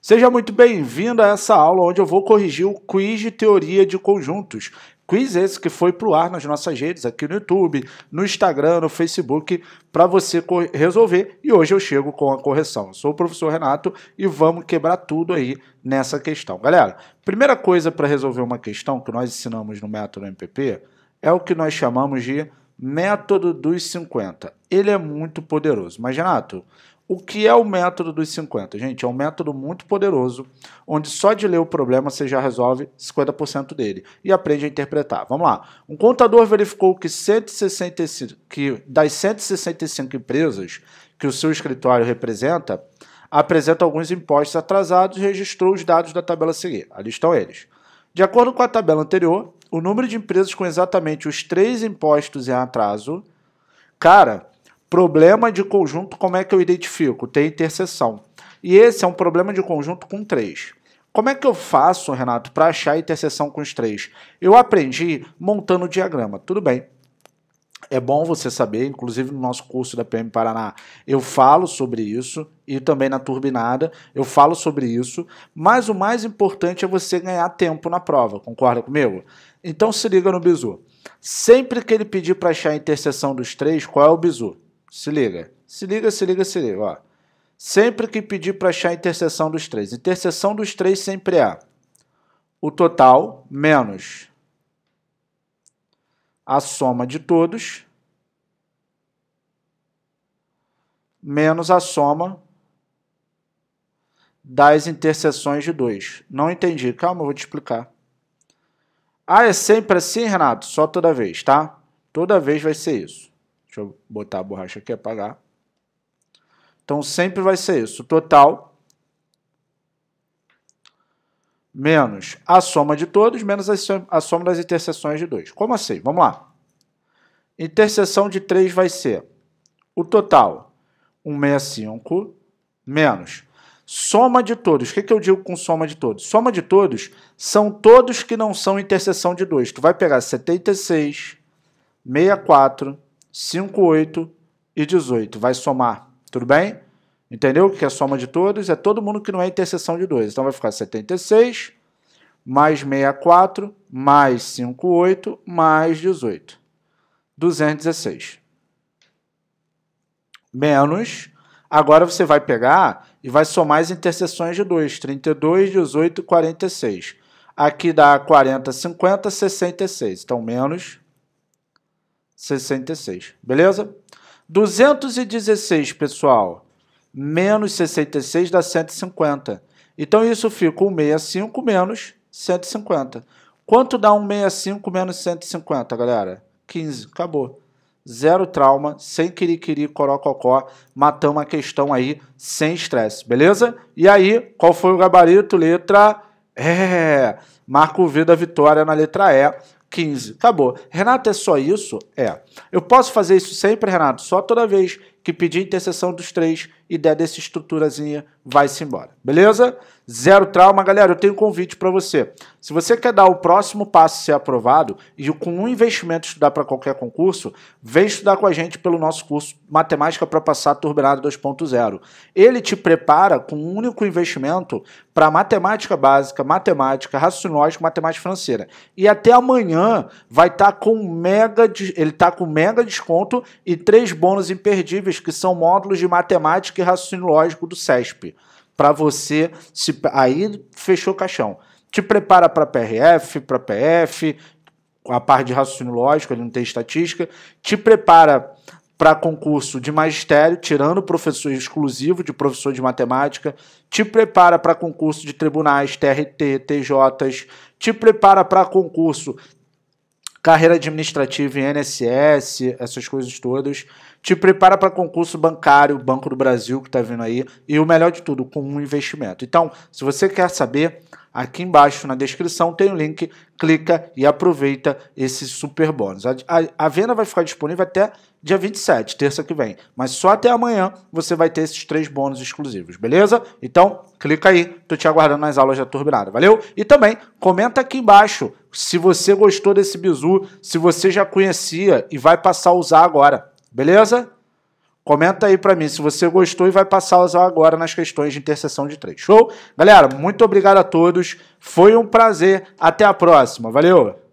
Seja muito bem-vindo a essa aula onde eu vou corrigir o quiz de teoria de conjuntos. Quiz esse que foi para o ar nas nossas redes, aqui no YouTube, no Instagram, no Facebook, para você resolver. E hoje eu chego com a correção. Eu sou o professor Renato e vamos quebrar tudo aí nessa questão. Galera, primeira coisa para resolver uma questão que nós ensinamos no método MPP é o que nós chamamos de método dos 50. Ele é muito poderoso. Mas, Renato, o que é o método dos 50? Gente, é um método muito poderoso, onde só de ler o problema você já resolve 50% dele e aprende a interpretar. Vamos lá. Um contador verificou que, 165, que das 165 empresas que o seu escritório representa, apresenta alguns impostos atrasados e registrou os dados da tabela a seguir. Ali estão eles. De acordo com a tabela anterior, o número de empresas com exatamente os três impostos em atraso, cara, Problema de conjunto, como é que eu identifico? Tem interseção. E esse é um problema de conjunto com três Como é que eu faço, Renato, para achar a interseção com os três? Eu aprendi montando o diagrama. Tudo bem, é bom você saber, inclusive no nosso curso da PM Paraná, eu falo sobre isso, e também na turbinada, eu falo sobre isso, mas o mais importante é você ganhar tempo na prova, concorda comigo? Então se liga no bizu. Sempre que ele pedir para achar a interseção dos três, qual é o bizu? Se liga. Se liga, se liga, se liga. Ó. Sempre que pedir para achar a interseção dos três. Interseção dos três sempre é o total menos a soma de todos menos a soma das interseções de dois. Não entendi. Calma, eu vou te explicar. Ah, é sempre assim, Renato? Só toda vez, tá? Toda vez vai ser isso. Deixa eu botar a borracha aqui, apagar. Então sempre vai ser isso. O total menos a soma de todos, menos a soma das interseções de dois. Como assim? Vamos lá. Interseção de 3 vai ser o total 165 menos soma de todos. O que, que eu digo com soma de todos? Soma de todos são todos que não são interseção de dois. Tu vai pegar 76, 64, 5, 8 e 18. Vai somar, tudo bem? Entendeu o que é soma de todos? É todo mundo que não é interseção de 2. Então vai ficar 76 mais 64 mais 58 mais 18. 216. Menos. Agora você vai pegar e vai somar as interseções de 2. 32, 18 46. Aqui dá 40, 50, 66. Então, menos 66, beleza? 216, pessoal, menos 66 dá 150. Então, isso fica 165 menos 150. Quanto dá 165 menos 150, galera? 15, acabou. Zero trauma, sem quiriquiri, corococó, matamos a questão aí sem estresse, beleza? E aí, qual foi o gabarito? Letra E. Marco V da vitória na letra E 15. Acabou. Renato, é só isso? É. Eu posso fazer isso sempre, Renato? Só toda vez que pedir intercessão dos três e der dessa estruturazinha, vai-se embora. Beleza? Zero trauma, galera. Eu tenho um convite para você. Se você quer dar o próximo passo ser aprovado e com um investimento estudar para qualquer concurso, vem estudar com a gente pelo nosso curso Matemática para Passar Turbinado 2.0. Ele te prepara com um único investimento para matemática básica, matemática, raciocínio lógico, matemática financeira. E até amanhã vai estar tá com mega, ele está com mega desconto e três bônus imperdíveis que são módulos de matemática e raciocínio lógico do CESP. Para você se aí fechou o caixão. Te prepara para PRF, para PF, a parte de raciocínio lógico, ele não tem estatística, te prepara para concurso de magistério, tirando professor exclusivo de professor de matemática, te prepara para concurso de tribunais, TRT, TJs, te prepara para concurso carreira administrativa em NSS, essas coisas todas. Te prepara para concurso bancário, Banco do Brasil que está vindo aí, e o melhor de tudo, com um investimento. Então, se você quer saber Aqui embaixo na descrição tem o um link, clica e aproveita esse super bônus. A, a, a, venda vai ficar disponível até dia 27, terça que vem, mas só até amanhã você vai ter esses três bônus exclusivos, beleza? Então, clica aí, tô te aguardando nas aulas da Turbinada, valeu? E também, comenta aqui embaixo se você gostou desse bizu, se você já conhecia e vai passar a usar agora, beleza? Comenta aí para mim se você gostou e vai passar a usar agora nas questões de interseção de três. Show? Galera, muito obrigado a todos. Foi um prazer. Até a próxima. Valeu!